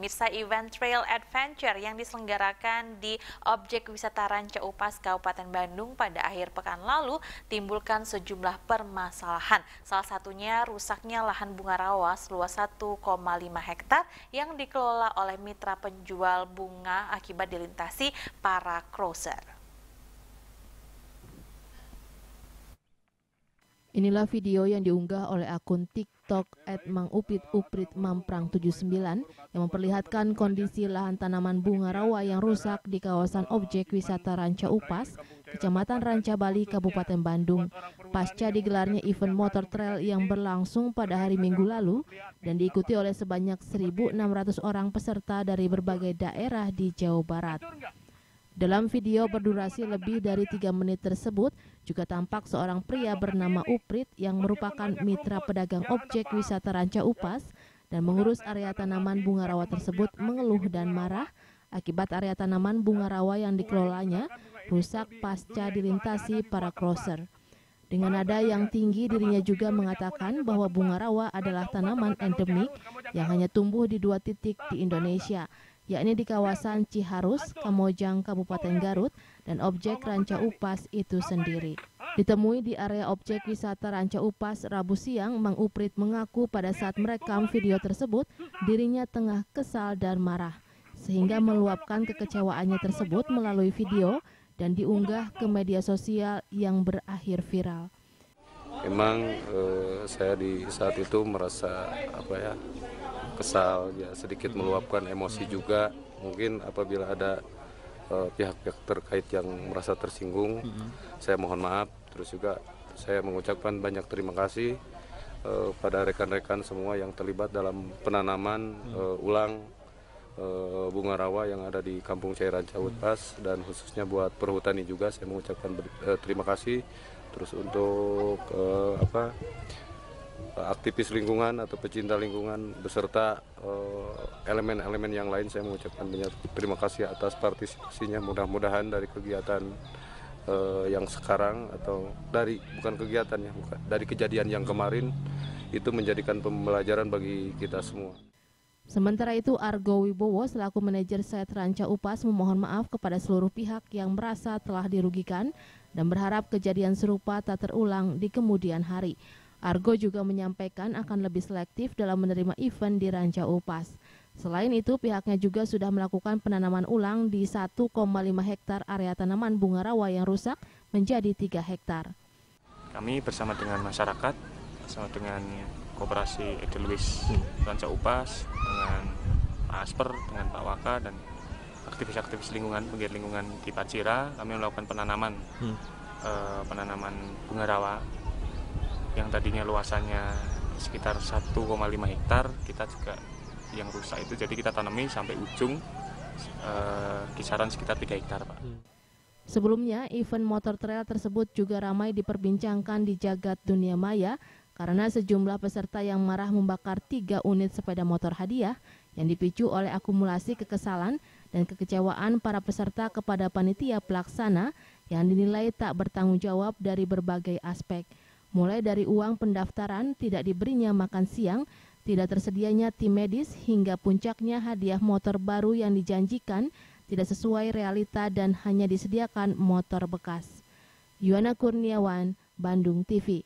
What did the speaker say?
Pemirsa event Trail Adventure yang diselenggarakan di objek wisata Ranca Upas Kabupaten Bandung pada akhir pekan lalu timbulkan sejumlah permasalahan. Salah satunya rusaknya lahan bunga rawa seluas 1,5 hektar yang dikelola oleh mitra penjual bunga akibat dilintasi para crosser. Inilah video yang diunggah oleh akun TikTok mangupitupritmamprang 79 yang memperlihatkan kondisi lahan tanaman bunga rawa yang rusak di kawasan objek wisata Ranca Upas, Kecamatan Ranca Bali, Kabupaten Bandung, pasca digelarnya event motor trail yang berlangsung pada hari Minggu lalu dan diikuti oleh sebanyak 1.600 orang peserta dari berbagai daerah di Jawa Barat. Dalam video berdurasi lebih dari tiga menit tersebut, juga tampak seorang pria bernama Uprit yang merupakan mitra pedagang objek wisata Ranca Upas dan mengurus area tanaman bunga rawa tersebut mengeluh dan marah akibat area tanaman bunga rawa yang dikelolanya rusak pasca dilintasi para crosser. Dengan nada yang tinggi, dirinya juga mengatakan bahwa bunga rawa adalah tanaman endemik yang hanya tumbuh di dua titik di Indonesia, yakni di kawasan Ciharus, Kamojang, Kabupaten Garut, dan objek Ranca Upas itu sendiri. Ditemui di area objek wisata Ranca Upas Rabu siang, Mang Uprit mengaku pada saat merekam video tersebut, dirinya tengah kesal dan marah, sehingga meluapkan kekecewaannya tersebut melalui video dan diunggah ke media sosial yang berakhir viral. Memang eh, saya di saat itu merasa apa ya kesal ya sedikit meluapkan emosi juga mungkin apabila ada eh, pihak-pihak uh, terkait yang merasa tersinggung mm -hmm. saya mohon maaf terus juga saya mengucapkan banyak terima kasih uh, pada rekan-rekan semua yang terlibat dalam penanaman mm -hmm. uh, ulang uh, bunga rawa yang ada di kampung cairan Cawut mm-hmm. Pas dan khususnya buat perhutani juga saya mengucapkan uh, terima kasih terus untuk uh, apa aktivis lingkungan atau pecinta lingkungan beserta eh, elemen-elemen yang lain saya mengucapkan banyak terima kasih atas partisipasinya mudah-mudahan dari kegiatan uh, yang sekarang atau dari bukan kegiatan ya bukan dari kejadian yang kemarin itu menjadikan pembelajaran bagi kita semua. Sementara itu Argo Wibowo selaku manajer Set Ranca Upas memohon maaf kepada seluruh pihak yang merasa telah dirugikan dan berharap kejadian serupa tak terulang di kemudian hari. Argo juga menyampaikan akan lebih selektif dalam menerima event di Ranca Upas. Selain itu, pihaknya juga sudah melakukan penanaman ulang di 1,5 hektar area tanaman bunga rawa yang rusak menjadi 3 hektar. Kami bersama dengan masyarakat, bersama dengan Koperasi Edelwis Ranca Upas, dengan Pak Asper, dengan Pak Waka, dan aktivis-aktivis lingkungan, penggiat lingkungan di Pacira, kami melakukan penanaman, hmm. eh, penanaman bunga rawa yang tadinya luasannya sekitar 1,5 hektar kita juga yang rusak itu jadi kita tanami sampai ujung eh, kisaran sekitar 3 hektar Pak. Hmm. Sebelumnya, event motor trail tersebut juga ramai diperbincangkan di jagat dunia maya karena sejumlah peserta yang marah membakar tiga unit sepeda motor hadiah yang dipicu oleh akumulasi kekesalan dan kekecewaan para peserta kepada panitia pelaksana yang dinilai tak bertanggung jawab dari berbagai aspek mulai dari uang pendaftaran, tidak diberinya makan siang, tidak tersedianya tim medis, hingga puncaknya hadiah motor baru yang dijanjikan tidak sesuai realita dan hanya disediakan motor bekas. Yuana Kurniawan, Bandung TV.